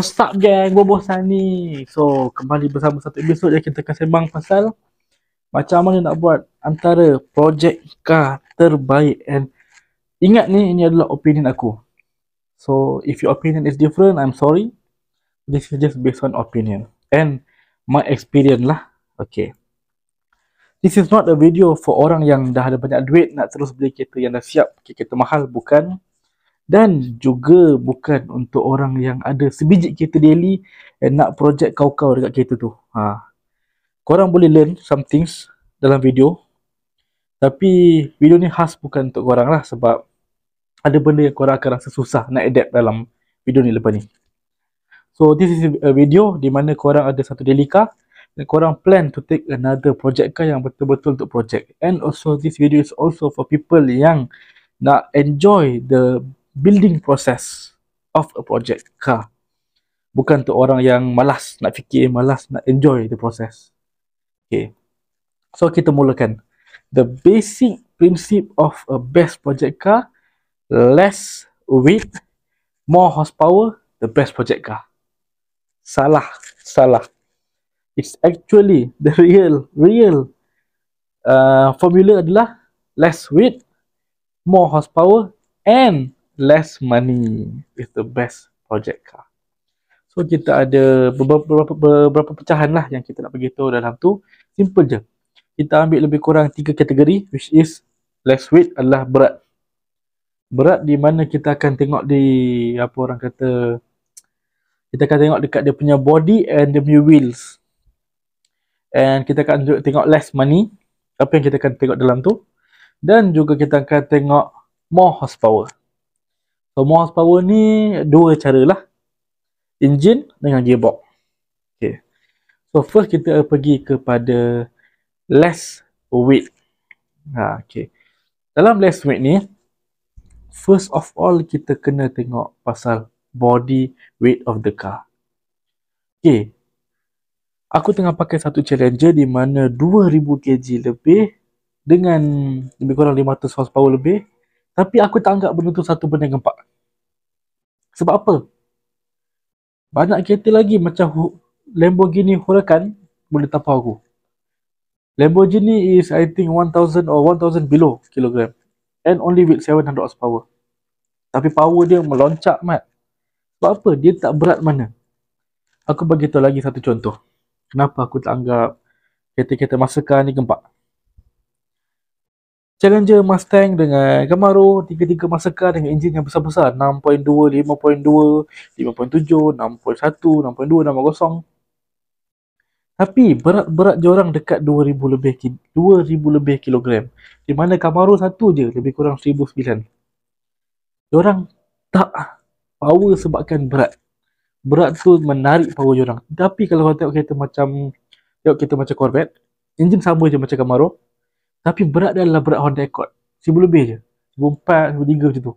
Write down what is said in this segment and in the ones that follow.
What's up gang? Gua bosan ni. So, kembali bersama satu episod yang kita akan sembang pasal macam mana nak buat antara projek ikah terbaik and ingat ni ini adalah opinion aku. So, if your opinion is different, I'm sorry. This is just based on opinion and my experience lah. Okay. This is not a video for orang yang dah ada banyak duit nak terus beli kereta yang dah siap, kereta mahal bukan dan juga bukan untuk orang yang ada sebiji kereta daily and eh, nak projek kau-kau dekat kereta tu. Ha. Korang boleh learn some things dalam video. Tapi video ni khas bukan untuk korang lah sebab ada benda yang korang akan rasa susah nak adapt dalam video ni lepas ni. So this is a video di mana korang ada satu daily car dan korang plan to take another project car yang betul-betul untuk project. And also this video is also for people yang nak enjoy the building process of a project car bukan tu orang yang malas nak fikir malas nak enjoy the process okay so kita mulakan the basic principle of a best project car less weight more horsepower the best project car salah salah it's actually the real real uh, formula adalah less weight more horsepower and less money is the best project car. So kita ada beberapa, beberapa, beberapa pecahan lah yang kita nak beritahu dalam tu. Simple je. Kita ambil lebih kurang tiga kategori which is less weight adalah berat. Berat di mana kita akan tengok di apa orang kata kita akan tengok dekat dia punya body and the new wheels. And kita akan juga tengok less money. Tapi yang kita akan tengok dalam tu. Dan juga kita akan tengok more horsepower. So so, power ni dua caralah. engine dengan gearbox. Okay. So first kita pergi kepada less weight. Ha, okay. Dalam less weight ni, first of all kita kena tengok pasal body weight of the car. Okay. Aku tengah pakai satu challenger di mana 2000 kg lebih dengan lebih kurang 500 horsepower lebih tapi aku tak anggap benda tu satu benda yang gempak. Sebab apa? Banyak kereta lagi macam Lamborghini Huracan boleh tapau aku. Lamborghini is I think 1000 or 1000 below kilogram and only with 700 horsepower. Tapi power dia meloncat mat. Sebab apa? Dia tak berat mana. Aku bagi tahu lagi satu contoh. Kenapa aku tak anggap kereta-kereta masakan ni gempak? Challenger Mustang dengan Camaro, tiga-tiga masakan dengan enjin yang besar-besar 6.2, 5.2, 5.7, 6.1, 6.2, 6.0 6.0 Tapi berat-berat dia orang dekat 2000 lebih 2000 lebih kilogram Di mana Camaro satu je lebih kurang 1009 Dia orang tak power sebabkan berat Berat tu menarik power dia orang Tapi kalau kita tengok kereta macam Tengok kereta macam Corvette Enjin sama je macam Camaro tapi berat dia adalah berat Honda Accord. Sibu lebih je. Sibu empat, sibu tiga macam tu.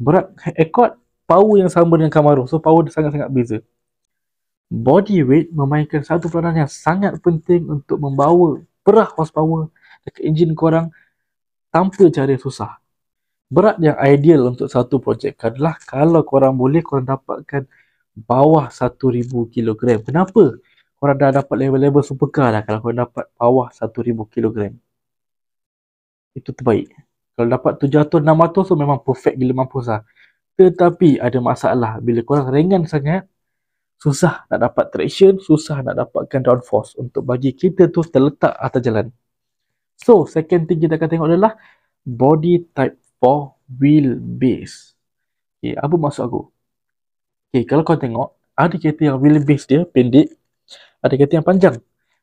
Berat Accord, power yang sama dengan Camaro. So power dia sangat-sangat beza. Body weight memainkan satu peranan yang sangat penting untuk membawa perah horsepower dekat enjin korang tanpa cara susah. Berat yang ideal untuk satu projek adalah kalau korang boleh korang dapatkan bawah 1000 kilogram. Kenapa? korang dah dapat level-level supercar lah kalau korang dapat bawah 1000 kg itu terbaik kalau dapat 700 600 tu so memang perfect gila mampus lah tetapi ada masalah bila korang ringan sangat susah nak dapat traction susah nak dapatkan downforce untuk bagi kita tu terletak atas jalan so second thing kita akan tengok adalah body type for wheel base okay, apa maksud aku okay, kalau kau tengok ada kereta yang wheel base dia pendek ada kereta yang panjang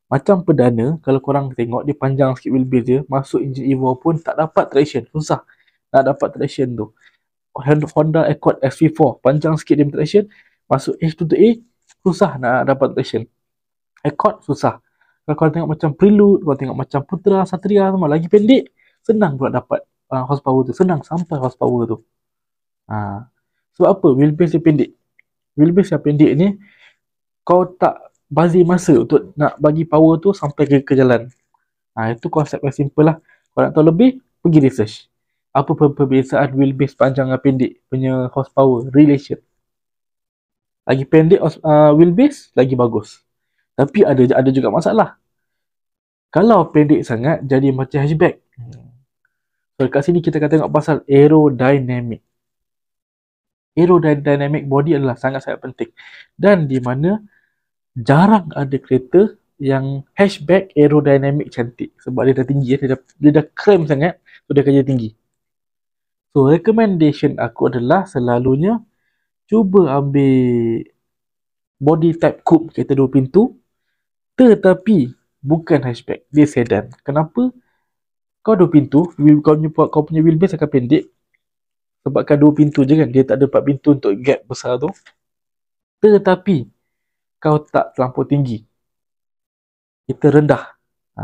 macam perdana kalau korang tengok dia panjang sikit wheelbase dia masuk engine Evo pun tak dapat traction susah nak dapat traction tu Honda Accord SV4 panjang sikit dia traction masuk H2 to A susah nak dapat traction Accord susah kalau korang tengok macam Prelude korang tengok macam Putra Satria sama lagi pendek senang pula dapat uh, horsepower tu senang sampai horsepower tu ha. sebab apa wheelbase dia pendek wheelbase yang pendek ni kau tak bazir masa untuk nak bagi power tu sampai ke, ke jalan. Ha, itu konsep yang simple lah. Kalau nak tahu lebih, pergi research. Apa perbezaan wheel base panjang dan pendek punya horsepower relation. Lagi pendek uh, wheel base, lagi bagus. Tapi ada ada juga masalah. Kalau pendek sangat, jadi macam hatchback. So, kat sini kita akan tengok pasal aerodynamic. Aerodynamic body adalah sangat-sangat penting. Dan di mana jarang ada kereta yang hatchback aerodynamic cantik sebab dia dah tinggi eh. dia dah, dia dah cram sangat so dia kerja tinggi so recommendation aku adalah selalunya cuba ambil body type coupe kereta dua pintu tetapi bukan hatchback dia sedan kenapa kau dua pintu kau punya kau punya wheelbase akan pendek sebabkan dua pintu je kan dia tak ada empat pintu untuk gap besar tu tetapi kau tak terlampau tinggi. Kita rendah. Ha.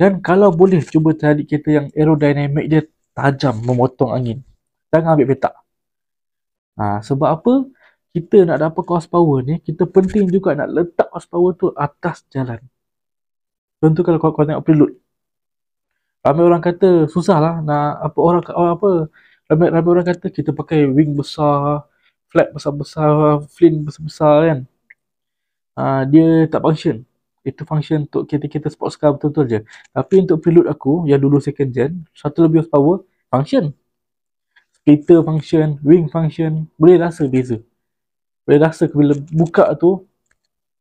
Dan kalau boleh, cuba cari kereta yang aerodinamik dia tajam memotong angin. Jangan ambil petak. Ha. Sebab apa? Kita nak dapat power ni, kita penting juga nak letak power tu atas jalan. Contoh kalau kau, kau tengok preload. Ramai orang kata susah lah nak apa orang, orang apa ramai ramai orang kata kita pakai wing besar flat besar-besar, flint besar-besar kan. Uh, dia tak function. Itu function untuk kereta-kereta sports car betul-betul je. Tapi untuk preload aku, yang dulu second gen, satu lebih power, function. Splitter function, wing function, boleh rasa beza. Boleh rasa bila buka tu,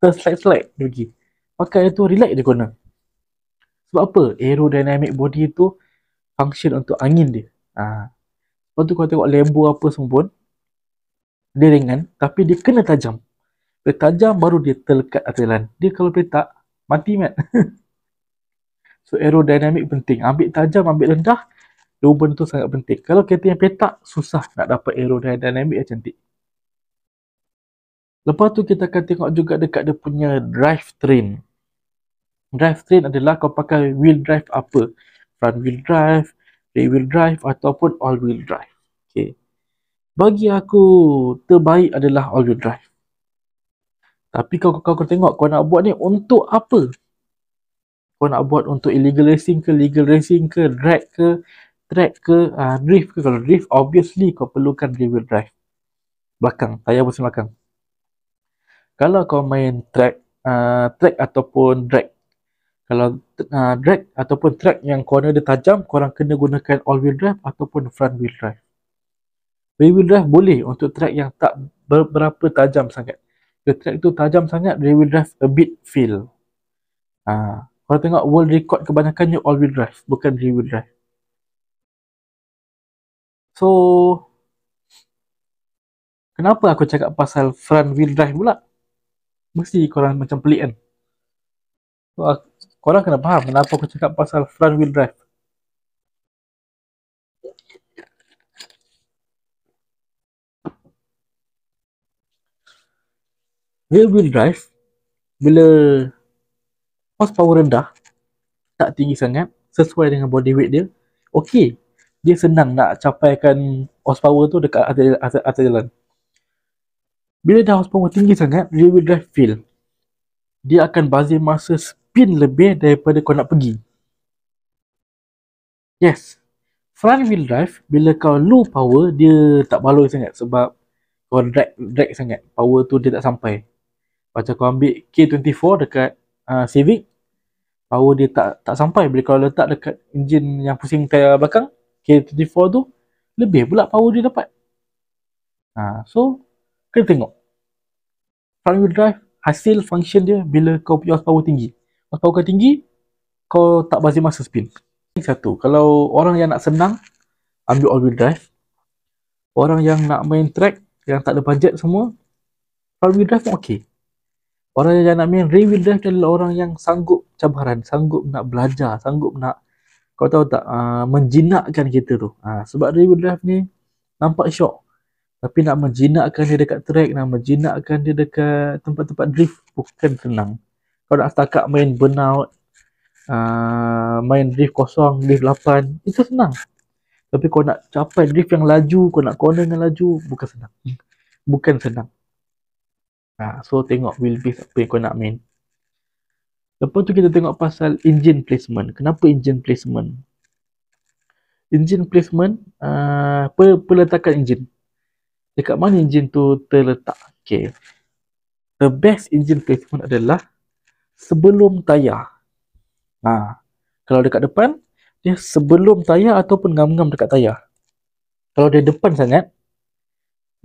terslide-slide lagi. Pakai tu, relax dia corner. Sebab apa? Aerodynamic body tu, function untuk angin dia. Ha. Lepas tu kalau tengok lembu apa semua pun, dia ringan tapi dia kena tajam dia tajam baru dia terlekat atelan. dia kalau petak mati mat so aerodynamic penting ambil tajam ambil rendah lubang tu sangat penting kalau kereta yang petak susah nak dapat aerodynamic yang cantik lepas tu kita akan tengok juga dekat dia punya drive train drive train adalah kau pakai wheel drive apa front wheel drive rear wheel drive ataupun all wheel drive bagi aku terbaik adalah all wheel drive tapi kau kau kau tengok kau nak buat ni untuk apa kau nak buat untuk illegal racing ke legal racing ke drag ke track ke uh, drift ke kalau drift obviously kau perlukan rear wheel drive belakang tayar mesti belakang kalau kau main track uh, track ataupun drag kalau uh, drag ataupun track yang corner dia tajam kau orang kena gunakan all wheel drive ataupun front wheel drive rear wheel drive boleh untuk track yang tak berapa tajam sangat the track tu tajam sangat rear wheel drive a bit feel ha. kalau tengok world record kebanyakannya all wheel drive bukan rear wheel drive so kenapa aku cakap pasal front wheel drive pula mesti korang macam pelik kan so, korang kena faham kenapa aku cakap pasal front wheel drive rear wheel drive bila power rendah tak tinggi sangat sesuai dengan body weight dia okey dia senang nak capaikan power tu dekat atas, atas, atas jalan bila dah power tinggi sangat rear wheel drive feel dia akan bazir masa spin lebih daripada kau nak pergi yes front wheel drive bila kau low power dia tak baloi sangat sebab kau drag drag sangat power tu dia tak sampai macam kau ambil K24 dekat uh, Civic Power dia tak tak sampai Bila kau letak dekat enjin yang pusing tayar belakang K24 tu Lebih pula power dia dapat ha, So Kena tengok Front wheel drive Hasil function dia Bila kau punya power tinggi Power kau tinggi Kau tak bazir masa spin Satu Kalau orang yang nak senang Ambil all wheel drive Orang yang nak main track Yang tak ada budget semua Front wheel drive pun okey Orang yang nak main reveal draft adalah orang yang sanggup cabaran, sanggup nak belajar, sanggup nak kau tahu tak, uh, menjinakkan kita tu. Uh, sebab reveal draft ni nampak syok. Tapi nak menjinakkan dia dekat track, nak menjinakkan dia dekat tempat-tempat drift bukan tenang. Kau nak setakat main burnout, uh, main drift kosong, drift lapan, itu senang. Tapi kau nak capai drift yang laju, kau nak corner yang laju, bukan senang. Bukan senang. Ha, so tengok wheel base apa yang kau nak main. Lepas tu kita tengok pasal engine placement. Kenapa engine placement? Engine placement, uh, peletakan engine. Dekat mana engine tu terletak? Okay. The best engine placement adalah sebelum tayar. Ha. Kalau dekat depan, dia sebelum tayar ataupun ngam-ngam dekat tayar. Kalau dia depan sangat,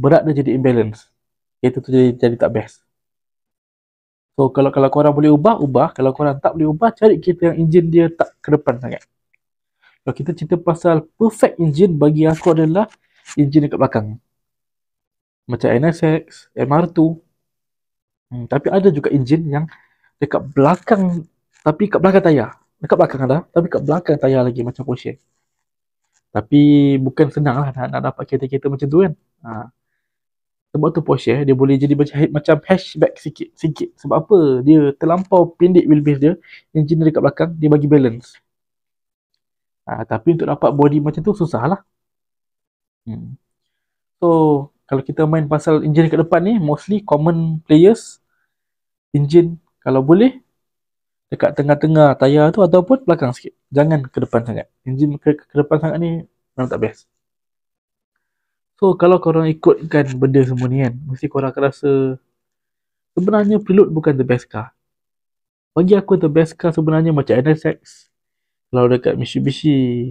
berat dia jadi imbalance kereta tu jadi, jadi tak best. So kalau kalau korang boleh ubah, ubah. Kalau korang tak boleh ubah, cari kereta yang enjin dia tak ke depan sangat. Kalau kita cerita pasal perfect engine, bagi aku adalah engine dekat belakang. Macam NSX, MR2. Hmm, tapi ada juga engine yang dekat belakang, tapi kat belakang tayar. Dekat belakang ada, tapi kat belakang tayar lagi macam Porsche. Tapi bukan senang lah nak, nak dapat kereta-kereta macam tu kan. Ha sebab tu Porsche eh, dia boleh jadi macam hashback sikit sikit sebab apa dia terlampau pendek wheelbase dia yang engine dekat belakang dia bagi balance ha, tapi untuk dapat body macam tu susah lah hmm. so kalau kita main pasal engine dekat depan ni mostly common players engine kalau boleh dekat tengah-tengah tayar tu ataupun belakang sikit jangan ke depan sangat engine ke, ke depan sangat ni memang tak best So kalau korang ikutkan benda semua ni kan Mesti korang akan rasa Sebenarnya pilot bukan the best car Bagi aku the best car sebenarnya macam NSX Kalau dekat Mitsubishi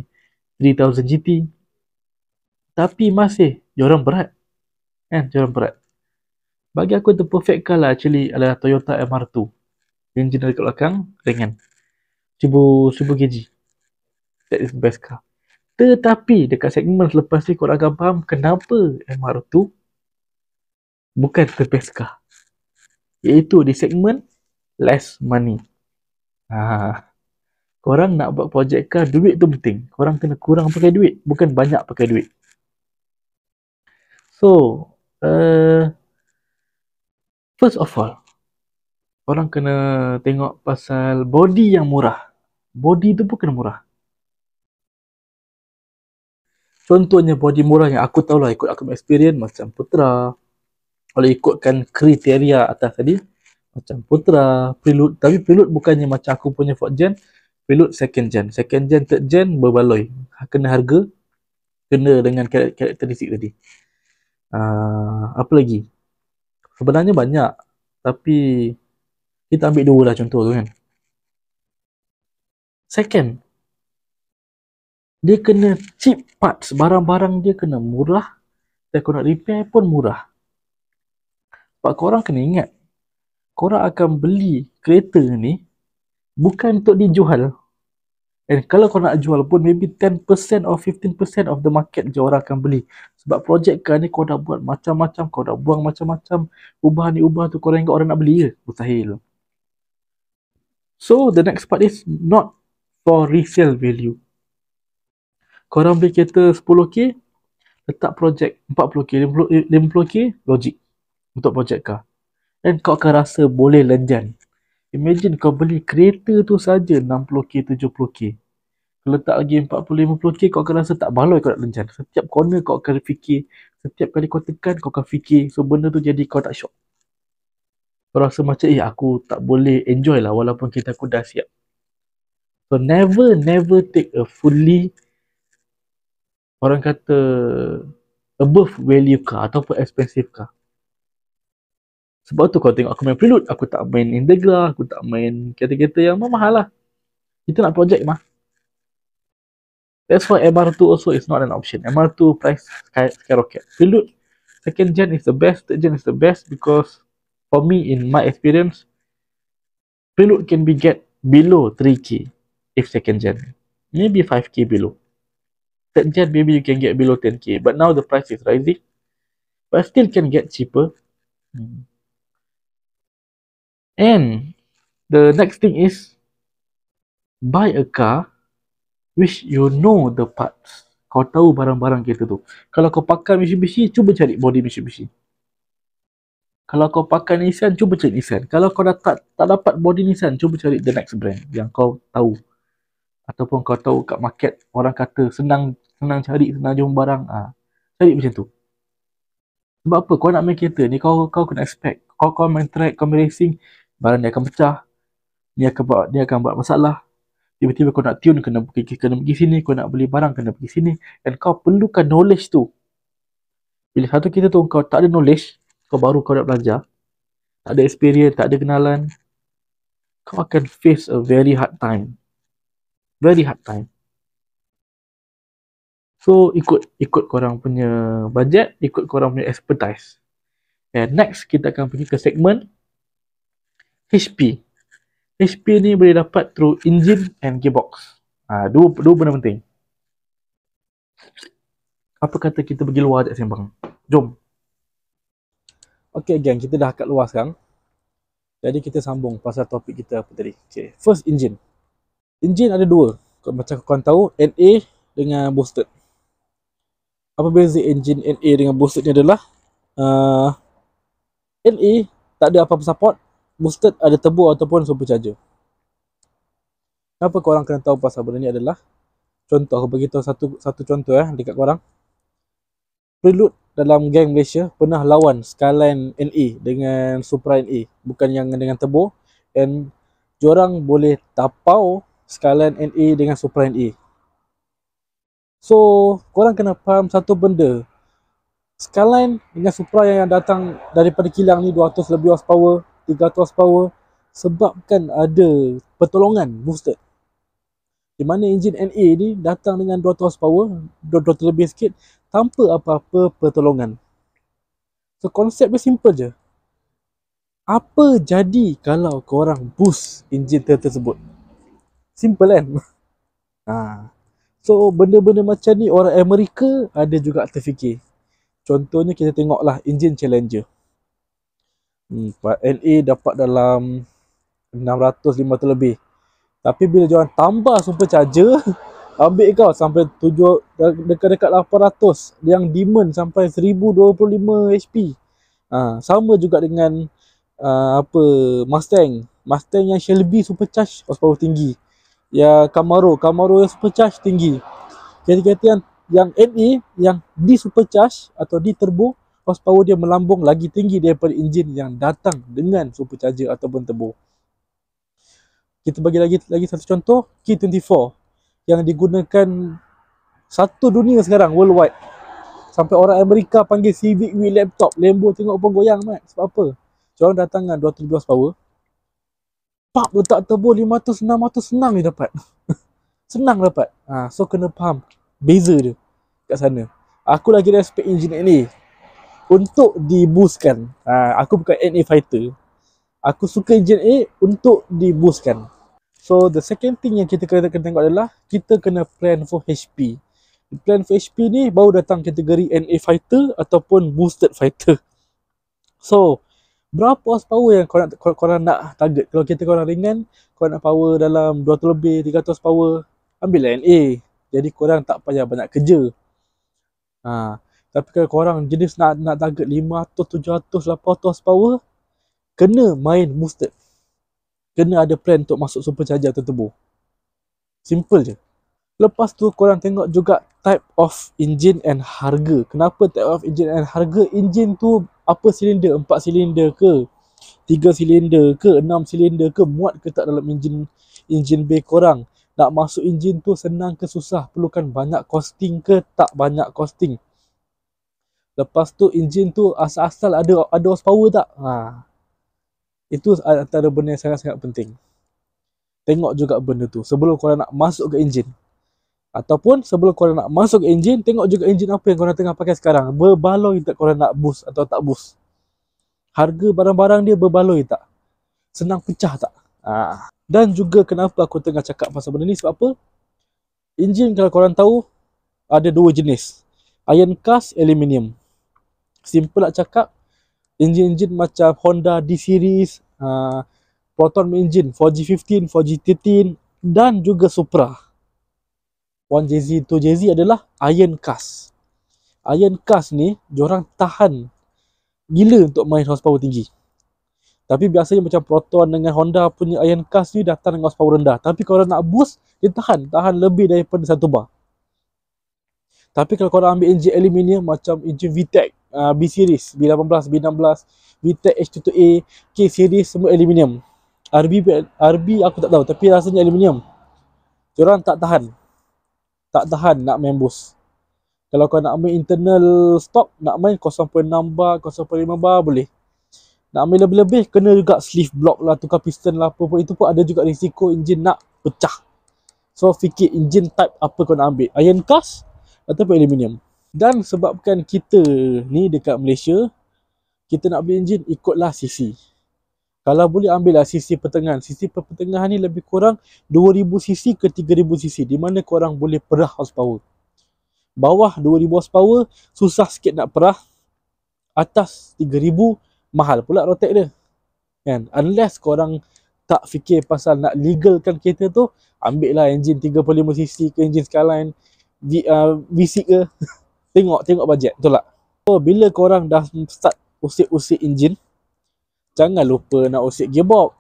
3000 GT Tapi masih orang berat Kan orang berat Bagi aku the perfect car lah actually adalah Toyota MR2 Engine dekat belakang ringan Cuba 1000 kg That is the best car tetapi dekat segmen selepas ni korang akan faham kenapa MR tu bukan terpeska. Iaitu di segmen less money. Ha. Korang nak buat projek kah, duit tu penting. Korang kena kurang pakai duit, bukan banyak pakai duit. So, uh, first of all, korang kena tengok pasal body yang murah. Body tu pun kena murah. Contohnya body murah yang aku tahu lah ikut aku experience macam putra. Kalau ikutkan kriteria atas tadi macam putra, pilot. Tapi pilot bukannya macam aku punya fourth gen. Pilot second gen. Second gen, third gen berbaloi. Kena harga. Kena dengan karakteristik tadi. Uh, apa lagi? Sebenarnya banyak. Tapi kita ambil dua lah contoh tu kan. Second, dia kena cheap parts barang-barang dia kena murah dan kau nak repair pun murah sebab korang kena ingat korang akan beli kereta ni bukan untuk dijual Dan kalau kau nak jual pun maybe 10% or 15% of the market je orang akan beli sebab projek kau ni kau dah buat macam-macam kau dah buang macam-macam ubahan ni ubah tu korang ingat orang nak beli ke? mustahil so the next part is not for resale value korang beli kereta 10k letak projek 40k 50k eh, logik untuk projek car dan kau akan rasa boleh lenjan imagine kau beli kereta tu saja 60k 70k kalau letak lagi 40 50k kau akan rasa tak baloi kau nak lenjan setiap corner kau akan fikir setiap kali kau tekan kau akan fikir so benda tu jadi kau tak shock kau rasa macam eh aku tak boleh enjoy lah walaupun kita aku dah siap so never never take a fully orang kata above value car ataupun expensive car. Sebab tu kalau tengok aku main prelude, aku tak main integra, aku tak main kereta-kereta yang mahal lah. Kita nak project mah. That's why MR2 also is not an option. MR2 price sky, skyrocket. Prelude, second gen is the best, third gen is the best because for me in my experience, prelude can be get below 3k if second gen. Maybe 5k below third gen maybe you can get below 10k but now the price is rising but still can get cheaper hmm. and the next thing is buy a car which you know the parts kau tahu barang-barang kereta tu kalau kau pakai Mitsubishi cuba cari body Mitsubishi kalau kau pakai Nissan cuba cari Nissan kalau kau dah tak tak dapat body Nissan cuba cari the next brand yang kau tahu ataupun kau tahu kat market orang kata senang senang cari senang jumpa barang ah ha. cari macam tu sebab apa kau nak main kereta ni kau kau kena expect kau kau main track kau main racing barang dia akan pecah dia akan buat dia akan buat masalah tiba-tiba kau nak tune kena pergi kena pergi sini kau nak beli barang kena pergi sini dan kau perlukan knowledge tu bila satu kita tu kau tak ada knowledge kau baru kau nak belajar tak ada experience tak ada kenalan kau akan face a very hard time very hard time. So ikut ikut korang punya budget, ikut korang punya expertise. And next kita akan pergi ke segmen HP. HP ni boleh dapat through engine and gearbox. Ha, dua dua benda penting. Apa kata kita pergi luar ajak sembang? Jom. Okay gang, kita dah kat luar sekarang. Jadi kita sambung pasal topik kita apa tadi. Okay, first engine. Engine ada dua Macam korang tahu NA dengan boosted Apa beza engine NA dengan boosted ni adalah uh, NA tak ada apa-apa support Boosted ada turbo ataupun supercharger Kenapa orang kena tahu pasal benda ni adalah Contoh, aku beritahu satu satu contoh eh, dekat orang Prelude dalam gang Malaysia pernah lawan Skyline NA dengan Supra NA Bukan yang dengan turbo And diorang boleh tapau skyline NA dengan supra NA. So, korang kena faham satu benda. Skyline dengan supra yang datang daripada kilang ni 200 lebih horsepower, 300 horsepower sebabkan ada pertolongan booster. Di mana enjin NA ni datang dengan 200 horsepower, 200 lebih sikit tanpa apa-apa pertolongan. So, konsep dia simple je. Apa jadi kalau korang boost enjin tersebut? Simple kan? ha. So benda-benda macam ni orang Amerika ada juga terfikir. Contohnya kita tengoklah engine Challenger. Hmm, NA dapat dalam 600 lima lebih. Tapi bila jangan tambah super charger, ambil kau sampai 7 dekat-dekat 800 yang demand sampai 1025 HP. Ha, sama juga dengan uh, apa Mustang, Mustang yang Shelby supercharge horsepower tinggi ya Camaro. Camaro yang supercharge tinggi. Kereta-kereta yang yang NE yang di supercharge atau di turbo horsepower dia melambung lagi tinggi daripada enjin yang datang dengan supercharger ataupun turbo. Kita bagi lagi lagi satu contoh k 24 yang digunakan satu dunia sekarang worldwide. Sampai orang Amerika panggil Civic Wheel Laptop. lembu tengok pun goyang, Mat. Sebab apa? Diorang datang dengan 230 horsepower pap letak turbo 500 600 senang je dapat. senang dapat. Ha, so kena faham beza dia kat sana. Aku lagi dah spec engineer ni. Untuk dibuskan. Ha, aku bukan NA fighter. Aku suka engine A untuk dibuskan. So the second thing yang kita kena, kena tengok adalah kita kena plan for HP. Plan for HP ni baru datang kategori NA fighter ataupun boosted fighter. So, berapa power yang korang korang kau, nak target kalau kereta korang ringan korang nak power dalam 200 lebih 300 power ambil NA lah jadi korang tak payah banyak kerja ha tapi kalau korang jenis nak nak target 500 700 800 power, kena main boosted kena ada plan untuk masuk supercharger tertubuh simple je lepas tu korang tengok juga type of engine and harga. Kenapa type of engine and harga? Engine tu apa silinder? Empat silinder ke? Tiga silinder ke? Enam silinder ke? Muat ke tak dalam engine engine bay korang? Nak masuk engine tu senang ke susah? Perlukan banyak costing ke tak banyak costing? Lepas tu engine tu asal-asal ada ada horsepower tak? Ha. Itu antara benda yang sangat-sangat penting. Tengok juga benda tu sebelum korang nak masuk ke engine. Ataupun sebelum korang nak masuk enjin, tengok juga enjin apa yang korang tengah pakai sekarang. Berbaloi tak korang nak bus atau tak bus? Harga barang-barang dia berbaloi tak? Senang pecah tak? Ha. Dan juga kenapa aku tengah cakap pasal benda ni sebab apa? Enjin kalau korang tahu, ada dua jenis. Iron cast aluminium. Simple nak cakap, enjin-enjin macam Honda D-Series, uh, Proton engine, 4G15, 4G13 dan juga Supra. One JZ 2 JZ adalah iron cast. Iron cast ni diorang tahan gila untuk main horsepower tinggi. Tapi biasanya macam Proton dengan Honda punya iron cast ni datang dengan horsepower rendah. Tapi kalau nak boost, dia tahan. Tahan lebih daripada satu bar. Tapi kalau korang ambil enjin aluminium macam enjin VTEC, ah, B-Series, B18, B16, VTEC H2A, K-Series semua aluminium. RB, RB aku tak tahu tapi rasanya aluminium. Diorang tak tahan tak tahan nak main boost kalau kau nak main internal stock nak main 0.6 bar 0.5 bar boleh nak main lebih-lebih kena juga sleeve block lah tukar piston lah apa pun itu pun ada juga risiko enjin nak pecah so fikir enjin type apa kau nak ambil iron cast ataupun aluminium dan sebabkan kita ni dekat Malaysia kita nak beli enjin ikutlah CC kalau boleh ambillah sisi pertengahan. sisi pertengahan ni lebih kurang 2000 CC ke 3000 CC di mana korang boleh perah horsepower. Bawah 2000 horsepower susah sikit nak perah. Atas 3000 mahal pula rotek dia. Kan? Unless korang tak fikir pasal nak legalkan kereta tu, ambil lah enjin 35 cc ke enjin Skyline V, uh, V6 ke. tengok, tengok bajet. Betul tak? So, bila korang dah start usik-usik enjin, jangan lupa nak usik gearbox.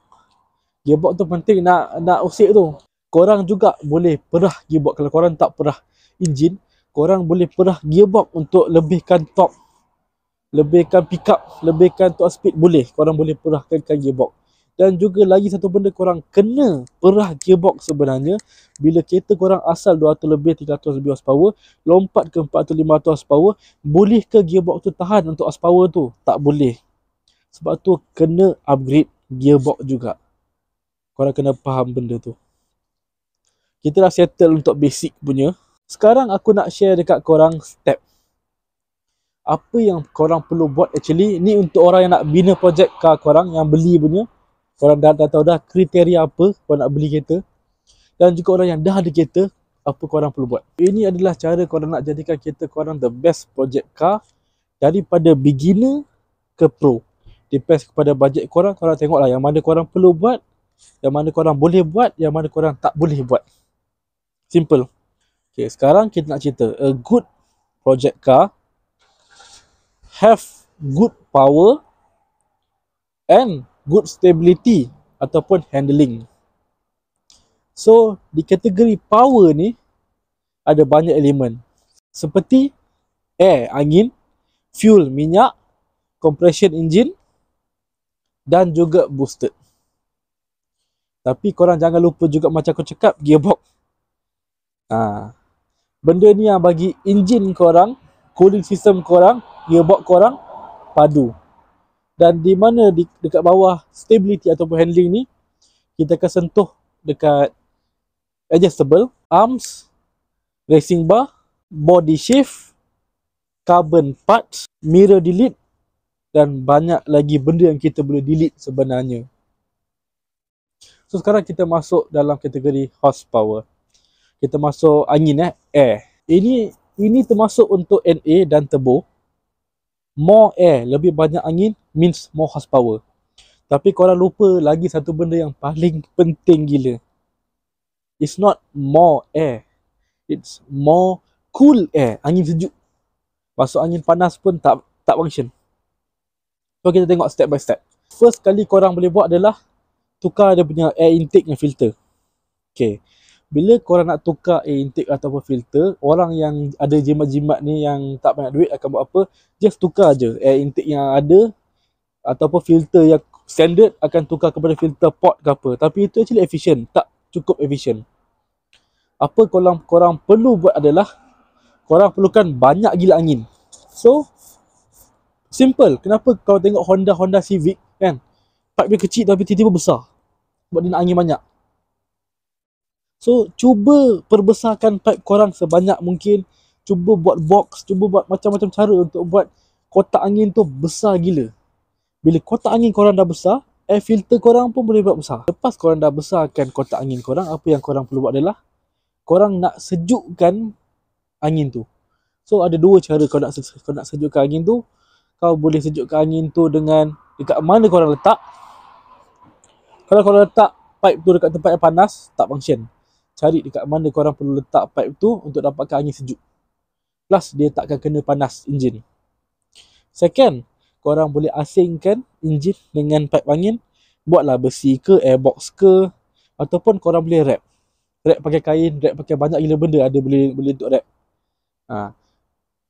Gearbox tu penting nak nak usik tu. Korang juga boleh perah gearbox kalau korang tak perah enjin, korang boleh perah gearbox untuk lebihkan top lebihkan pickup, lebihkan top speed boleh. Korang boleh perahkan kan gearbox. Dan juga lagi satu benda korang kena perah gearbox sebenarnya bila kereta korang asal 200 lebih 300 lebih power, lompat ke 400 500 power, boleh ke gearbox tu tahan untuk power tu tak boleh sebab tu kena upgrade gearbox juga. Korang kena faham benda tu. Kita dah settle untuk basic punya. Sekarang aku nak share dekat korang step. Apa yang korang perlu buat actually. Ni untuk orang yang nak bina projek car korang yang beli punya. Korang dah, dah tahu dah kriteria apa korang nak beli kereta. Dan juga orang yang dah ada kereta, apa korang perlu buat. Ini adalah cara korang nak jadikan kereta korang the best project car daripada beginner ke pro depends kepada bajet korang korang tengoklah yang mana korang perlu buat yang mana korang boleh buat yang mana korang tak boleh buat simple Okay, sekarang kita nak cerita a good project car have good power and good stability ataupun handling so di kategori power ni ada banyak elemen seperti air angin fuel minyak compression engine dan juga boosted. Tapi korang jangan lupa juga macam aku cakap gearbox. Ha. Benda ni yang bagi engine korang, cooling system korang, gearbox korang padu. Dan di mana di, dekat bawah stability ataupun handling ni, kita akan sentuh dekat adjustable, arms, racing bar, body shift, carbon parts, mirror delete dan banyak lagi benda yang kita boleh delete sebenarnya. So sekarang kita masuk dalam kategori horsepower. Kita masuk angin eh, air. Ini ini termasuk untuk NA dan turbo. More air, lebih banyak angin means more horsepower. Tapi kau korang lupa lagi satu benda yang paling penting gila. It's not more air. It's more cool air. Angin sejuk. Masuk angin panas pun tak tak function. So kita tengok step by step First kali korang boleh buat adalah Tukar dia punya air intake dan filter Okay Bila korang nak tukar air intake ataupun filter Orang yang ada jimat-jimat ni yang tak banyak duit akan buat apa Just tukar je air intake yang ada Ataupun filter yang standard akan tukar kepada filter port ke apa Tapi itu actually efisien Tak cukup efisien Apa korang, korang perlu buat adalah Korang perlukan banyak gila angin So Simple. Kenapa kau tengok Honda Honda Civic kan? Part dia kecil tapi tiba-tiba besar. Sebab dia nak angin banyak. So, cuba perbesarkan pipe korang sebanyak mungkin. Cuba buat box, cuba buat macam-macam cara untuk buat kotak angin tu besar gila. Bila kotak angin korang dah besar, air filter korang pun boleh buat besar. Lepas korang dah besarkan kotak angin korang, apa yang korang perlu buat adalah korang nak sejukkan angin tu. So, ada dua cara kau nak, nak sejukkan angin tu kau boleh sejukkan angin tu dengan dekat mana kau orang letak. Kalau kau letak pipe tu dekat tempat yang panas, tak function. Cari dekat mana kau orang perlu letak pipe tu untuk dapatkan angin sejuk. Plus dia takkan kena panas enjin. Second, kau orang boleh asingkan enjin dengan pipe angin. Buatlah besi ke airbox ke ataupun kau orang boleh wrap. Wrap pakai kain, wrap pakai banyak gila benda ada boleh boleh untuk wrap. Ha.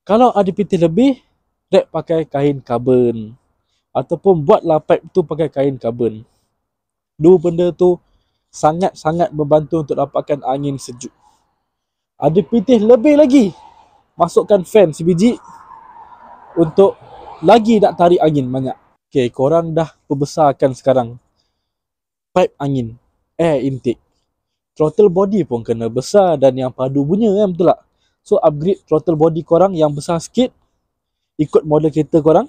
Kalau ada PT lebih, wrap pakai kain karbon ataupun buat lapak tu pakai kain karbon dua benda tu sangat-sangat membantu untuk dapatkan angin sejuk ada pitih lebih lagi masukkan fan sebiji untuk lagi nak tarik angin banyak ok korang dah perbesarkan sekarang pipe angin air intake throttle body pun kena besar dan yang padu punya kan betul tak so upgrade throttle body korang yang besar sikit ikut model kereta korang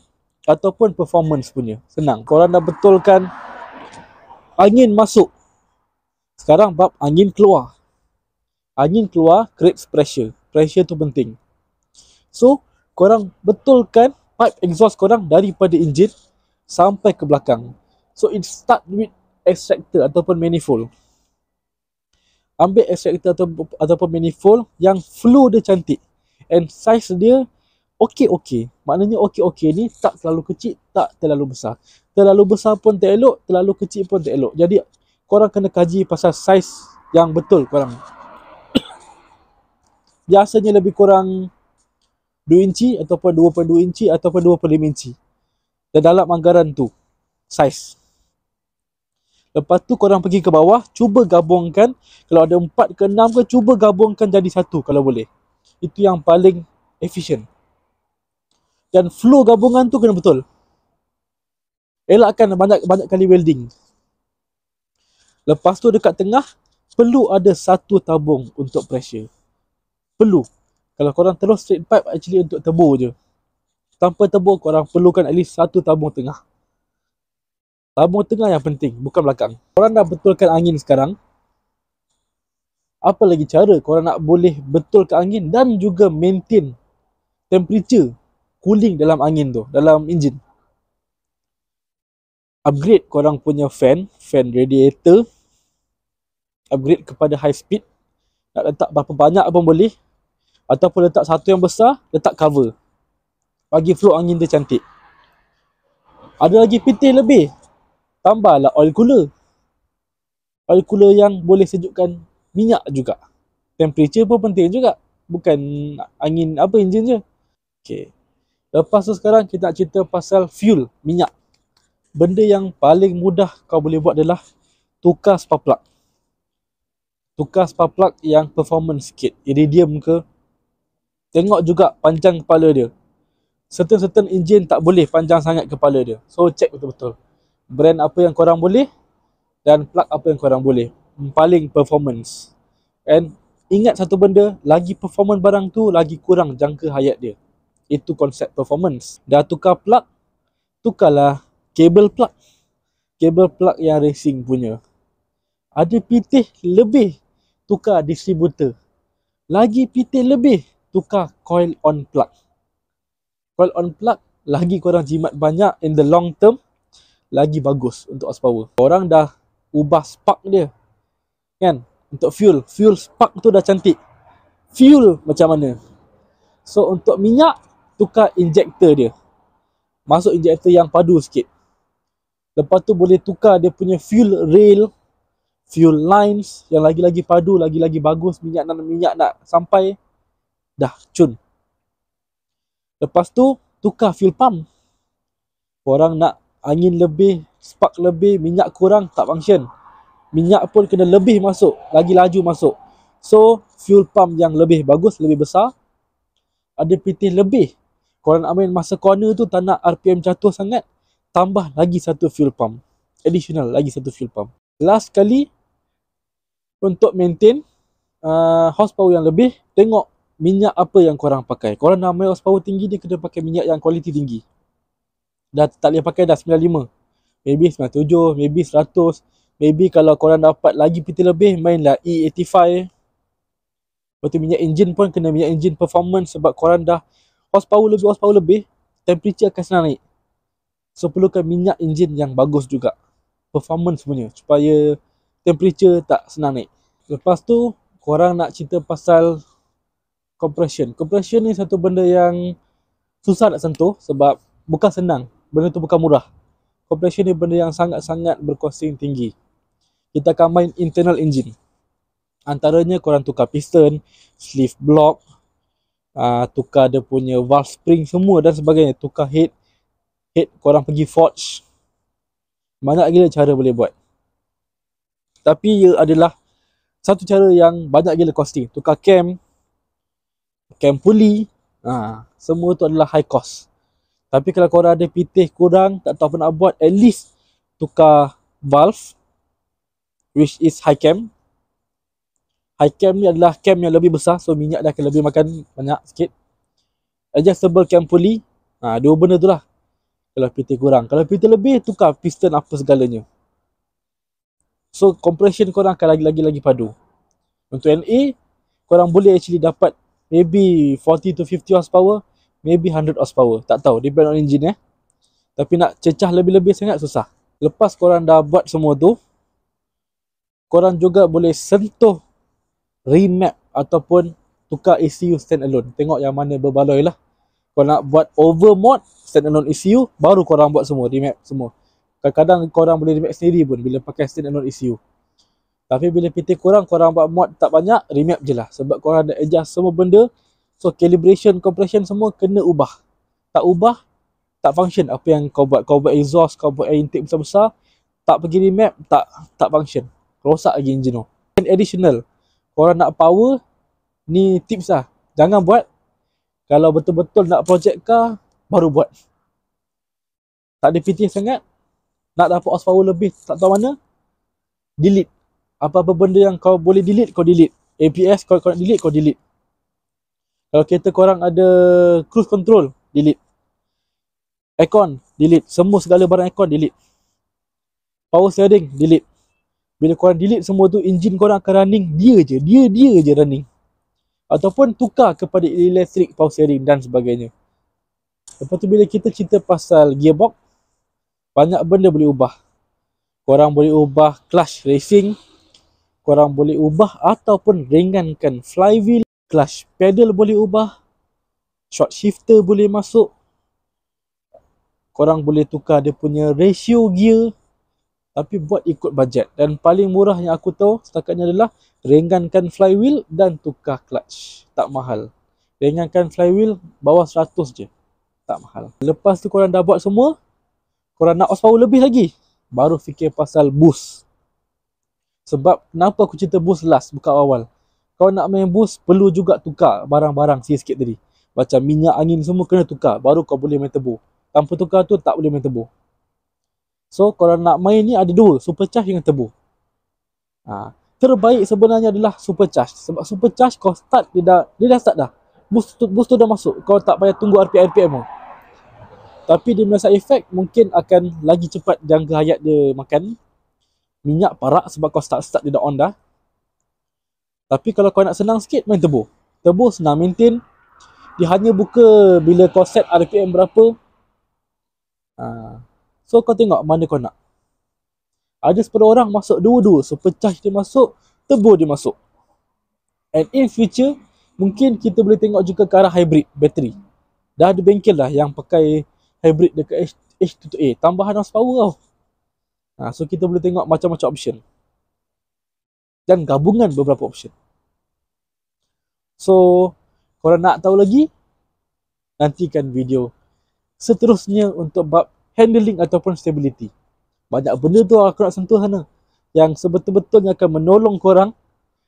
ataupun performance punya senang korang dah betulkan angin masuk sekarang bab angin keluar angin keluar creates pressure pressure tu penting so korang betulkan pipe exhaust korang daripada enjin sampai ke belakang so it start with extractor ataupun manifold ambil extractor atau, ataupun manifold yang flow dia cantik and size dia okey-okey. Maknanya okey-okey ni tak terlalu kecil, tak terlalu besar. Terlalu besar pun tak elok, terlalu kecil pun tak elok. Jadi korang kena kaji pasal saiz yang betul korang. Biasanya lebih kurang 2 inci ataupun 2.2 inci ataupun 2.5 inci. Dan dalam anggaran tu, saiz. Lepas tu korang pergi ke bawah, cuba gabungkan. Kalau ada empat, ke 6 ke, cuba gabungkan jadi satu kalau boleh. Itu yang paling efisien dan flow gabungan tu kena betul. Elakkan banyak-banyak kali welding. Lepas tu dekat tengah, perlu ada satu tabung untuk pressure. Perlu. Kalau korang terus straight pipe, actually untuk tebu je. Tanpa tebu, korang perlukan at least satu tabung tengah. Tabung tengah yang penting, bukan belakang. Korang dah betulkan angin sekarang. Apa lagi cara korang nak boleh betulkan angin dan juga maintain temperature cooling dalam angin tu dalam engine. upgrade korang punya fan fan radiator upgrade kepada high speed nak letak berapa banyak pun boleh ataupun letak satu yang besar letak cover bagi flow angin tu cantik ada lagi PT lebih tambahlah oil cooler oil cooler yang boleh sejukkan minyak juga temperature pun penting juga bukan angin apa engine je Okay. Lepas tu sekarang kita nak cerita pasal fuel, minyak. Benda yang paling mudah kau boleh buat adalah tukar spark plug. Tukar spark plug yang performance sikit, iridium ke. Tengok juga panjang kepala dia. Certain-certain engine tak boleh panjang sangat kepala dia. So check betul-betul. Brand apa yang korang boleh dan plug apa yang korang boleh. Hmm, paling performance. And ingat satu benda, lagi performance barang tu, lagi kurang jangka hayat dia itu konsep performance. Dah tukar plug, tukarlah kabel plug. Kabel plug yang racing punya. Ada pitih lebih tukar distributor. Lagi pitih lebih tukar coil on plug. Coil on plug lagi korang jimat banyak in the long term lagi bagus untuk power. orang dah ubah spark dia. Kan? Untuk fuel. Fuel spark tu dah cantik. Fuel macam mana? So untuk minyak, tukar injector dia masuk injector yang padu sikit lepas tu boleh tukar dia punya fuel rail fuel lines yang lagi-lagi padu lagi-lagi bagus minyak dan minyak nak sampai dah cun lepas tu tukar fuel pump orang nak angin lebih spark lebih minyak kurang tak function minyak pun kena lebih masuk lagi laju masuk so fuel pump yang lebih bagus lebih besar ada pitih lebih Korang nak main masa corner tu tak nak RPM jatuh sangat, tambah lagi satu fuel pump. Additional lagi satu fuel pump. Last kali untuk maintain uh, horsepower yang lebih, tengok minyak apa yang korang pakai. Korang nak main horsepower tinggi, ni kena pakai minyak yang kualiti tinggi. Dah tak boleh pakai dah 95. Maybe 97, maybe 100. Maybe kalau korang dapat lagi PT lebih, mainlah E85. Lepas tu minyak engine pun kena minyak engine performance sebab korang dah horsepower lebih horsepower lebih temperature akan senang naik so perlukan minyak enjin yang bagus juga performance semuanya supaya temperature tak senang naik lepas tu korang nak cerita pasal compression compression ni satu benda yang susah nak sentuh sebab bukan senang benda tu bukan murah compression ni benda yang sangat-sangat berkosting tinggi kita akan main internal engine antaranya korang tukar piston sleeve block uh, tukar dia punya valve spring semua dan sebagainya tukar head head korang pergi forge banyak gila cara boleh buat tapi ia adalah satu cara yang banyak gila costing tukar cam cam pulley ha, semua tu adalah high cost tapi kalau korang ada pitih kurang tak tahu apa nak buat at least tukar valve which is high cam High cam ni adalah cam yang lebih besar So minyak dia akan lebih makan banyak sikit Adjustable cam pulley ha, Dua benda tu lah Kalau PT kurang Kalau PT lebih tukar piston apa segalanya So compression korang akan lagi-lagi-lagi padu Untuk NA Korang boleh actually dapat Maybe 40 to 50 horsepower Maybe 100 horsepower Tak tahu depend on engine eh Tapi nak cecah lebih-lebih sangat susah Lepas korang dah buat semua tu Korang juga boleh sentuh remap ataupun tukar ECU standalone. Tengok yang mana berbaloi lah. Kalau nak buat over mod standalone ECU baru korang buat semua remap semua. Kadang-kadang korang boleh remap sendiri pun bila pakai standalone ECU. Tapi bila PT korang, korang buat mod tak banyak, remap je lah. Sebab korang ada adjust semua benda. So, calibration, compression semua kena ubah. Tak ubah, tak function apa yang kau buat. Kau buat exhaust, kau buat intake besar-besar, tak pergi remap, tak tak function. Rosak lagi engine tu. And additional, korang nak power ni tips lah jangan buat kalau betul-betul nak project car baru buat tak ada fitih sangat nak dapat power lebih tak tahu mana delete apa-apa benda yang kau boleh delete kau delete ABS kau, kau nak delete kau delete kalau kereta korang ada cruise control delete aircon delete semua segala barang aircon delete power steering delete bila korang delete semua tu engine korang akan running dia je dia dia je running ataupun tukar kepada electric power steering dan sebagainya lepas tu bila kita cerita pasal gearbox banyak benda boleh ubah korang boleh ubah clutch racing korang boleh ubah ataupun ringankan flywheel clutch pedal boleh ubah short shifter boleh masuk korang boleh tukar dia punya ratio gear tapi buat ikut bajet dan paling murah yang aku tahu setakat adalah ringankan flywheel dan tukar clutch tak mahal ringankan flywheel bawah 100 je tak mahal lepas tu korang dah buat semua korang nak horsepower lebih lagi baru fikir pasal boost sebab kenapa aku cerita boost last bukan awal kau nak main boost perlu juga tukar barang-barang sikit-sikit tadi macam minyak angin semua kena tukar baru kau boleh main turbo tanpa tukar tu tak boleh main turbo So kalau nak main ni ada dua, supercharge dengan turbo. Ha. terbaik sebenarnya adalah supercharge sebab supercharge kau start dia dah dia dah start dah. Boost tu, boost tu dah masuk. Kau tak payah tunggu RPM RPM pun. Tapi dia punya efek mungkin akan lagi cepat jangka hayat dia makan minyak parak sebab kau start start dia dah on dah. Tapi kalau kau nak senang sikit main turbo. Turbo senang maintain. Dia hanya buka bila kau set RPM berapa. Ha. So kau tengok mana kau nak. Ada 10 orang masuk dua-dua. So pecah dia masuk, tebur dia masuk. And in future, mungkin kita boleh tengok juga ke arah hybrid battery. Dah ada bengkel lah yang pakai hybrid dekat H2A. Tambahan horsepower tau. Ha, so kita boleh tengok macam-macam option. Dan gabungan beberapa option. So, korang nak tahu lagi? Nantikan video seterusnya untuk bab 3.0 handling ataupun stability. Banyak benda tu aku nak sentuh sana lah, yang sebetul-betulnya akan menolong korang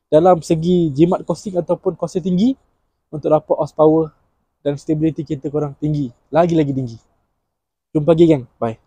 dalam segi jimat costing ataupun kos tinggi untuk dapat horsepower dan stability kita korang tinggi. Lagi-lagi tinggi. Jumpa lagi gang Bye.